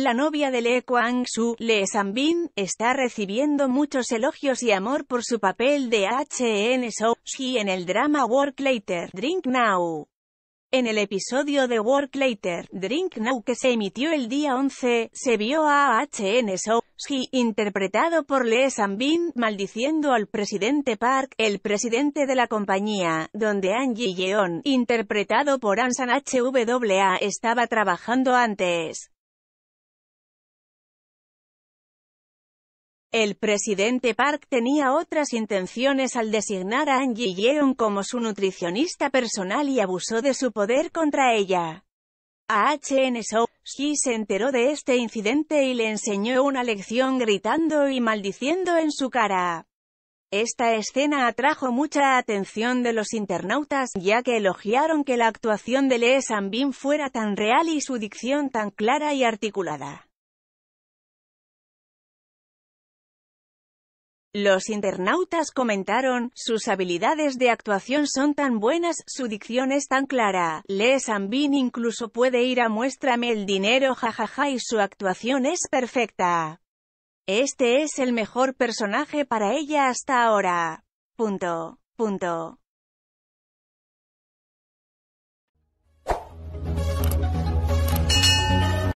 La novia de Lee Kwang Soo, Lee Sang-bin, está recibiendo muchos elogios y amor por su papel de H.N. so en el drama Work Later, Drink Now. En el episodio de Work Later, Drink Now que se emitió el día 11, se vio a H.N. so interpretado por Lee Sang-bin, maldiciendo al presidente Park, el presidente de la compañía, donde An Ji-yeon, interpretado por Ansan H.W.A., estaba trabajando antes. El presidente Park tenía otras intenciones al designar a Angie Yeon como su nutricionista personal y abusó de su poder contra ella. A HNSO, Xi se enteró de este incidente y le enseñó una lección gritando y maldiciendo en su cara. Esta escena atrajo mucha atención de los internautas, ya que elogiaron que la actuación de Lee San Bin fuera tan real y su dicción tan clara y articulada. Los internautas comentaron, sus habilidades de actuación son tan buenas, su dicción es tan clara, Lee Sambin incluso puede ir a Muéstrame el dinero jajaja y su actuación es perfecta. Este es el mejor personaje para ella hasta ahora. Punto. Punto.